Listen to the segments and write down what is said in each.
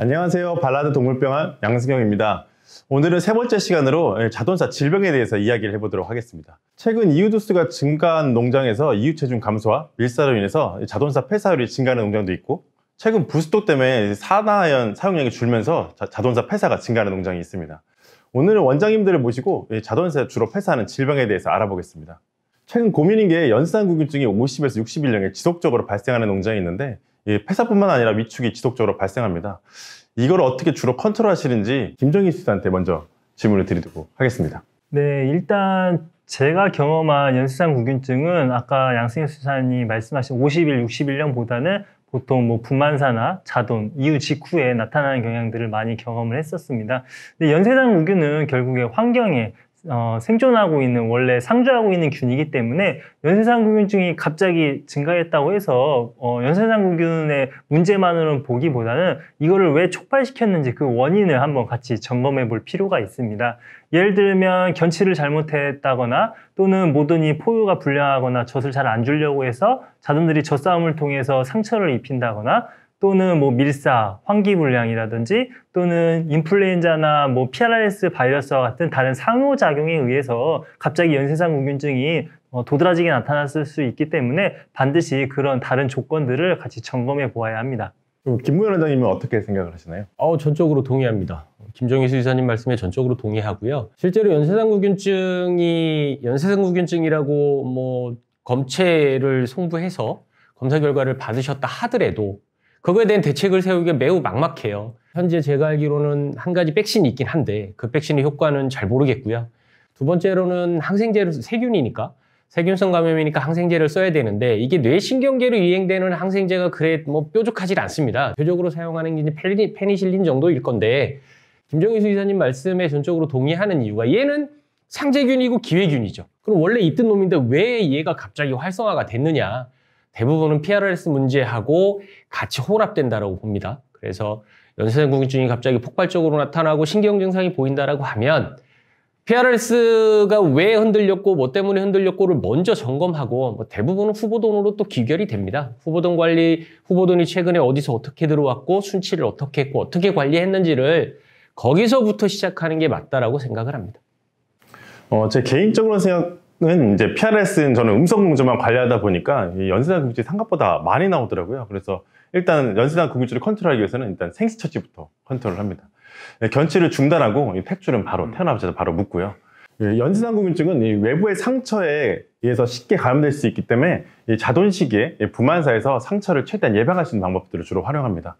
안녕하세요. 발라드 동물병원 양승경입니다. 오늘은 세 번째 시간으로 예, 자동차 질병에 대해서 이야기를 해보도록 하겠습니다. 최근 이웃도수가 증가한 농장에서 이웃체중 감소와 밀사로 인해서 자동차 폐사율이 증가하는 농장도 있고 최근 부스도 때문에 산화연 사용량이 줄면서 자, 동차 폐사가 증가하는 농장이 있습니다. 오늘은 원장님들을 모시고 예, 자동차 주로 폐사하는 질병에 대해서 알아보겠습니다. 최근 고민인 게 연산구균증이 50에서 61년에 지속적으로 발생하는 농장이 있는데 폐사뿐만 아니라 위축이 지속적으로 발생합니다. 이걸 어떻게 주로 컨트롤 하시는지 김정희 씨한테 먼저 질문을 드리도록 하겠습니다. 네, 일단 제가 경험한 연쇄상 구균증은 아까 양승현 수사님 말씀하신 50일, 61년보다는 보통 뭐 분만사나 자동 이후 직후에 나타나는 경향들을 많이 경험을 했었습니다. 근데 연쇄상 우균은 결국에 환경에 어, 생존하고 있는 원래 상주하고 있는 균이기 때문에 연쇄상구균증이 갑자기 증가했다고 해서 어, 연쇄상구균의 문제만으로는 보기보다는 이거를 왜 촉발시켰는지 그 원인을 한번 같이 점검해 볼 필요가 있습니다. 예를 들면 견치를 잘못했다거나 또는 모든이 포유가 불량하거나 젖을 잘 안 주려고 해서 자손들이 젖싸움을 통해서 상처를 입힌다거나 또는 뭐 밀사, 환기불량이라든지 또는 인플루엔자나 뭐 PRS 바이러스와 같은 다른 상호작용에 의해서 갑자기 연쇄상 우균증이 어, 도드라지게 나타났을 수 있기 때문에 반드시 그런 다른 조건들을 같이 점검해 보아야 합니다. 김무현 원장님은 어떻게 생각을 하시나요? 어, 전적으로 동의합니다. 김정희 수의사님 말씀에 전적으로 동의하고요. 실제로 연쇄상구균증이 연쇄상구균증이라고 뭐 검체를 송부해서 검사 결과를 받으셨다 하더라도 그거에 대한 대책을 세우기가 매우 막막해요. 현재 제가 알기로는 한 가지 백신이 있긴 한데 그 백신의 효과는 잘 모르겠고요. 두 번째로는 항생제를 세균이니까 세균성 감염이니까 항생제를 써야 되는데 이게 뇌신경계로 유행되는 항생제가 그래 뭐 뾰족하지 않습니다. 대표적으로 사용하는 게 페니, 페니실린 정도일 건데 김정희 수의사님 말씀에 전적으로 동의하는 이유가 얘는 상제균이고 기회균이죠. 그럼 원래 있던 놈인데 왜 얘가 갑자기 활성화가 됐느냐? 대부분은 PRS 문제하고 같이 혼합된다라고 봅니다. 그래서 연쇄성 궁금증이 갑자기 폭발적으로 나타나고 신경 증상이 보인다라고 하면 PRS가 왜 흔들렸고 뭐 때문에 흔들렸고를 먼저 점검하고 뭐 대부분은 후보돈으로 또 귀결이 됩니다. 후보돈 관리, 후보돈이 최근에 어디서 어떻게 들어왔고 순치를 어떻게 했고 어떻게 관리했는지를 거기서부터 시작하는 게 맞다라고 생각을 합니다. 어, 제 개인적으로 생각 는 이제 PRS는 저는 음성 공조만 관리하다 보니까 연쇄당 금융질이 생각보다 많이 나오더라고요. 그래서 일단 연쇄당 금융질을 컨트롤하기 위해서는 일단 생식 처치부터 컨트롤을 합니다. 예, 견치를 중단하고 팩줄은 바로 음. 태어나서 면 바로 묶고요. 예, 연쇄당 금융증은 외부의 상처에 의해서 쉽게 감염될 수 있기 때문에 자돈 시기에 부만사에서 상처를 최대한 예방할 수 있는 방법들을 주로 활용합니다.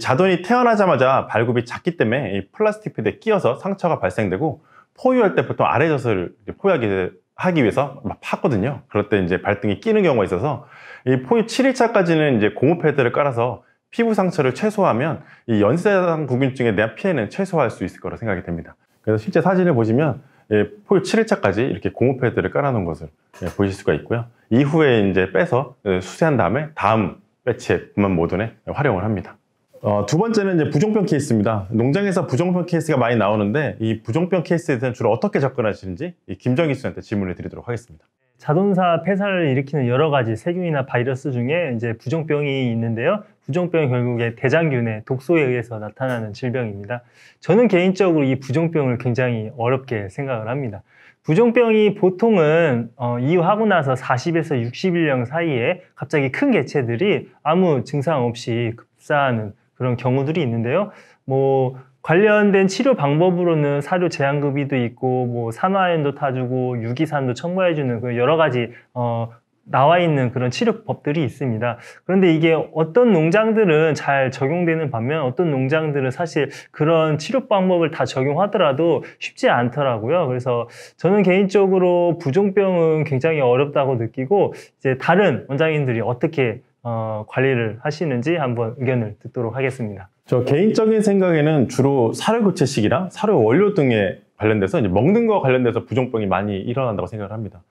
자돈이 태어나자마자 발굽이 작기 때문에 플라스틱 패드에 끼어서 상처가 발생되고 포유할 때 보통 아래 젖을 포유하게 하기 위해서 막 팠거든요. 그럴 때 이제 발등이 끼는 경우가 있어서 이 포인 7일차까지는 이제 고무 패드를 깔아서 피부 상처를 최소화하면 이 연쇄상 구균증에 대한 피해는 최소화할 수 있을 거라 생각이 됩니다. 그래서 실제 사진을 보시면 예, 포유 7일차까지 이렇게 고무 패드를 깔아놓은 것을 예, 보실 수가 있고요. 이후에 이제 빼서 예, 수세한 다음에 다음 배치에 분만 모든에 활용을 합니다. 어, 두 번째는 이제 부종병 케이스입니다. 농장에서 부종병 케이스가 많이 나오는데 이 부종병 케이스에 대한 주로 어떻게 접근하시는지 김정희 씨한테 질문을 드리도록 하겠습니다. 자동차 폐사를 일으키는 여러 가지 세균이나 바이러스 중에 이제 부종병이 있는데요. 부종병은 결국에 대장균의 독소에 의해서 나타나는 질병입니다. 저는 개인적으로 이 부종병을 굉장히 어렵게 생각을 합니다. 부종병이 보통은 어, 이후하고 나서 40에서 61년 사이에 갑자기 큰 개체들이 아무 증상 없이 급사하는 그런 경우들이 있는데요. 뭐 관련된 치료 방법으로는 사료 제한급이도 있고 뭐산화엔도 타주고 유기산도 첨가해주는 그 여러 가지 어 나와 있는 그런 치료법들이 있습니다. 그런데 이게 어떤 농장들은 잘 적용되는 반면 어떤 농장들은 사실 그런 치료 방법을 다 적용하더라도 쉽지 않더라고요. 그래서 저는 개인적으로 부종병은 굉장히 어렵다고 느끼고 이제 다른 원장님들이 어떻게 어, 관리를 하시는지 한번 의견을 듣도록 하겠습니다. 저 개인적인 생각에는 주로 사료구체식이랑 사료 원료 등에 관련돼서 이제 먹는 거 관련돼서 부종병이 많이 일어난다고 생각을 합니다.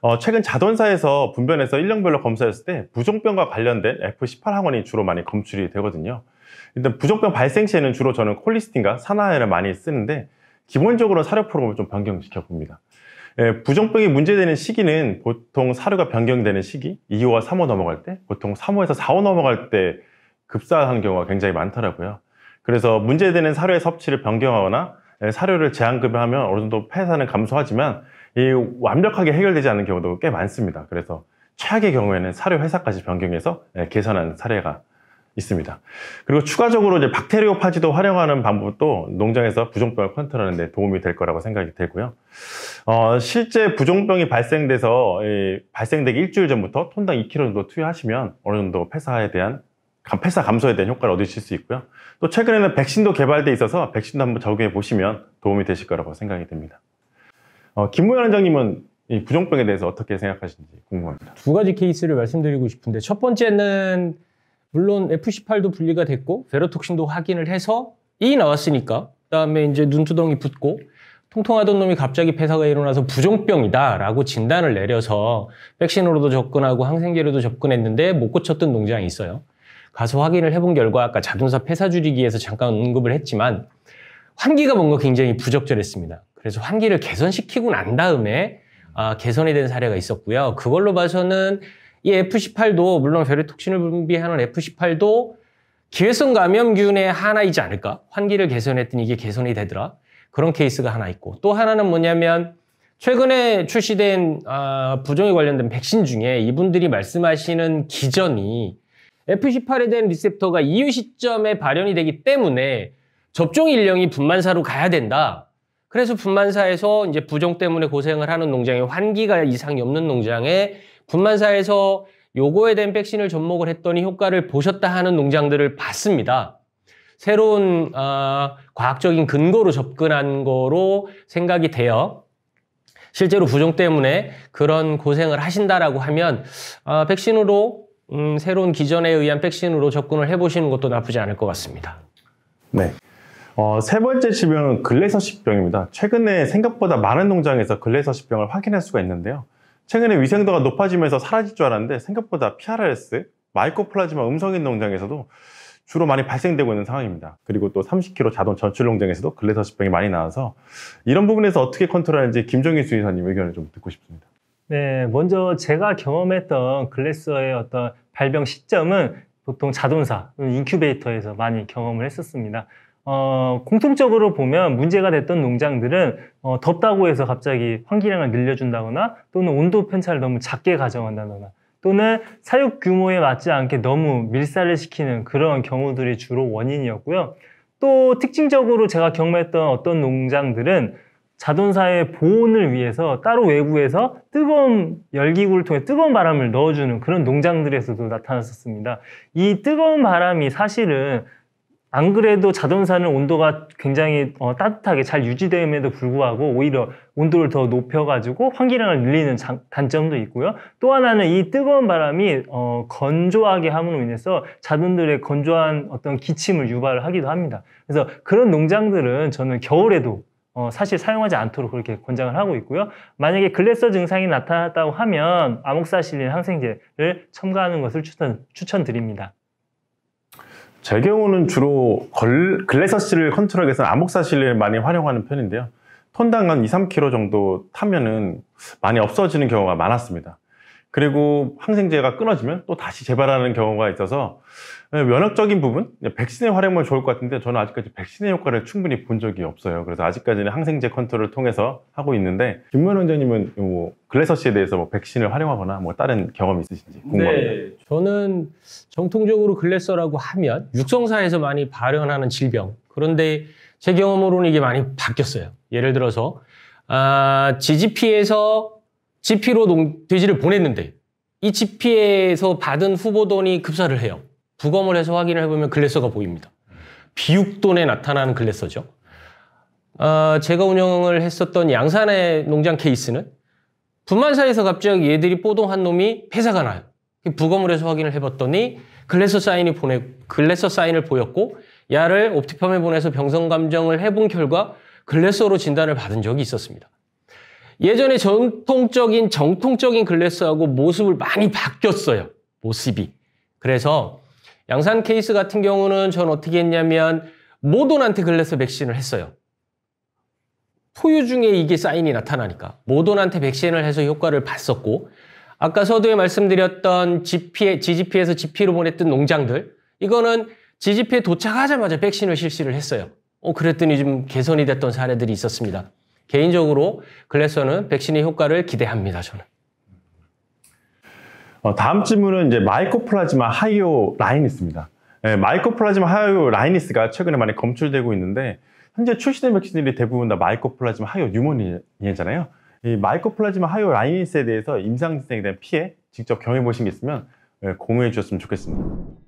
어, 최근 자동사에서 분변에서 일령별로 검사했을 때 부종병과 관련된 F18 항원이 주로 많이 검출이 되거든요. 일단 부종병 발생 시에는 주로 저는 콜리스틴과 산화회를 많이 쓰는데 기본적으로 사료 프로그램을 좀 변경시켜 봅니다. 예, 부정병이 문제되는 시기는 보통 사료가 변경되는 시기 2호와 3호 넘어갈 때 보통 3호에서 4호 넘어갈 때 급사하는 경우가 굉장히 많더라고요 그래서 문제되는 사료의 섭취를 변경하거나 예, 사료를 제한급여하면 어느 정도 폐사는 감소하지만 이 완벽하게 해결되지 않는 경우도 꽤 많습니다 그래서 최악의 경우에는 사료 회사까지 변경해서 예, 개선한 사례가 있습니다. 그리고 추가적으로 이제 박테리오파지도 활용하는 방법도 농장에서 부종병을 컨트롤하는 데 도움이 될 거라고 생각이 되고요. 어, 실제 부종병이 발생돼서 이, 발생되기 일주일 전부터 톤당 2kg 정도 투여하시면 어느 정도 폐사에 대한 폐사 감소에 대한 효과를 얻으실 수 있고요. 또 최근에는 백신도 개발돼 있어서 백신도 한번 적용해 보시면 도움이 되실 거라고 생각이 듭니다. 어, 김무현 원장님은 이 부종병에 대해서 어떻게 생각하시는지 궁금합니다. 두 가지 케이스를 말씀드리고 싶은데 첫 번째는 물론 F18도 분리가 됐고 베로톡신도 확인을 해서 이 나왔으니까 그다음에 이제 눈두덩이 붓고 통통하던 놈이 갑자기 폐사가 일어나서 부종병이다라고 진단을 내려서 백신으로도 접근하고 항생제로도 접근했는데 못 고쳤던 농장이 있어요. 가서 확인을 해본 결과 아까 자동차 폐사 줄이기에서 잠깐 언급을 했지만 환기가 뭔가 굉장히 부적절했습니다. 그래서 환기를 개선시키고 난 다음에 아, 개선이 된 사례가 있었고요. 그걸로 봐서는 이 F18도 물론 베르톡신을 분비하는 F18도 기회성 감염균의 하나이지 않을까? 환기를 개선했더니 이게 개선이 되더라. 그런 케이스가 하나 있고 또 하나는 뭐냐면 최근에 출시된 아, 부종에 관련된 백신 중에 이분들이 말씀하시는 기전이 F18에 대한 리셉터가 이유 시점에 발현이 되기 때문에 접종 인력이 분만사로 가야 된다. 그래서 분만사에서 이제 부종 때문에 고생을 하는 농장에 환기가 이상이 없는 농장에 분만사에서 요거에 대한 백신을 접목을 했더니 효과를 보셨다 하는 농장들을 봤습니다. 새로운 어, 과학적인 근거로 접근한 거로 생각이 돼요. 실제로 부종 때문에 그런 고생을 하신다라고 하면 어, 백신으로 음, 새로운 기전에 의한 백신으로 접근을 해보시는 것도 나쁘지 않을 것 같습니다. 네. 어, 세 번째 질병은 글래서식병입니다. 최근에 생각보다 많은 농장에서 글래서식병을 확인할 수가 있는데요. 최근에 위생도가 높아지면서 사라질 줄 알았는데 생각보다 PRS, 마이코플라즈마 음성인 농장에서도 주로 많이 발생되고 있는 상황입니다. 그리고 또 30km 자동 전출 농장에서도 글래서시병이 많이 나와서 이런 부분에서 어떻게 컨트롤하는지 김종일 수의사님 의견을 좀 듣고 싶습니다. 네, 먼저 제가 경험했던 글래서의 어떤 발병 시점은 보통 자동사, 음, 인큐베이터에서 많이 경험을 했었습니다. 어, 공통적으로 보면 문제가 됐던 농장들은 어, 덥다고 해서 갑자기 환기량을 늘려준다거나 또는 온도 편차를 너무 작게 가정한다거나 또는 사육 규모에 맞지 않게 너무 밀살을 시키는 그런 경우들이 주로 원인이었고요. 또 특징적으로 제가 경험했던 어떤 농장들은 자동사의 보온을 위해서 따로 외부에서 뜨거운 열기구를 통해 뜨거운 바람을 넣어주는 그런 농장들에서도 나타났었습니다. 이 뜨거운 바람이 사실은 안 그래도 자동차는 온도가 굉장히 어, 따뜻하게 잘 유지됨에도 불구하고 오히려 온도를 더 높여가지고 환기량을 늘리는 장, 단점도 있고요. 또 하나는 이 뜨거운 바람이 어, 건조하게 함으로 인해서 자동들의 건조한 어떤 기침을 유발하기도 합니다. 그래서 그런 농장들은 저는 겨울에도 어, 사실 사용하지 않도록 그렇게 권장을 하고 있고요. 만약에 글래서 증상이 나타났다고 하면 암흑사실린 항생제를 첨가하는 것을 추천, 추천드립니다. 제 경우는 주로 글래서실을 컨트롤하기 위해서는 암흑사실을 많이 활용하는 편인데요. 톤당 한 2, 3kg 정도 타면은 많이 없어지는 경우가 많았습니다. 그리고 항생제가 끊어지면 또 다시 재발하는 경우가 있어서 예, 면역적인 부분, 백신의 활용만 좋을 것 같은데 저는 아직까지 백신의 효과를 충분히 본 적이 없어요. 그래서 아직까지는 항생제 컨트롤을 통해서 하고 있는데 김문 원장님은 뭐 글래서 씨에 대해서 뭐 백신을 활용하거나 뭐 다른 경험 있으신지 궁금합니다. 네, 저는 정통적으로 글래서라고 하면 육성사에서 많이 발현하는 질병. 그런데 제 경험으로는 이게 많이 바뀌었어요. 예를 들어서 아, GGP에서 GP로 농, 돼지를 보냈는데 이 GP에서 받은 후보돈이 급사를 해요. 부검을 해서 확인을 해보면 글래서가 보입니다. 비육돈에 나타나는 글래서죠. 어, 제가 운영을 했었던 양산의 농장 케이스는 분만사에서 갑자기 얘들이 뽀동한 놈이 폐사가 나요. 부검을 해서 확인을 해봤더니 글래서 사인이 보내 글래서 사인을 보였고 야를 옵티팜에 보내서 병성 감정을 해본 결과 글래서로 진단을 받은 적이 있었습니다. 예전에 전통적인 정통적인 글래스하고 모습을 많이 바뀌었어요. 모습이. 그래서 양산 케이스 같은 경우는 전 어떻게 했냐면 모돈한테 글래스 백신을 했어요. 포유 중에 이게 사인이 나타나니까 모돈한테 백신을 해서 효과를 봤었고 아까 서두에 말씀드렸던 GP, GGP에서 GP로 보냈던 농장들 이거는 GGP에 도착하자마자 백신을 실시를 했어요. 어, 그랬더니 좀 개선이 됐던 사례들이 있었습니다. 개인적으로 글래서는 백신의 효과를 기대합니다. 저는. 어, 다음 질문은 이제 마이코플라즈마 하이오 라이스입니다 네, 예, 마이코플라즈마 하이오 라이스가 최근에 많이 검출되고 있는데 현재 출시된 백신들이 대부분 다 마이코플라즈마 하이오 뉴모니아잖아요. 이 마이코플라즈마 하이오 라이스에 대해서 임상 증상에 대한 피해 직접 경험해 보신 게 있으면 예, 공유해 주셨으면 좋겠습니다.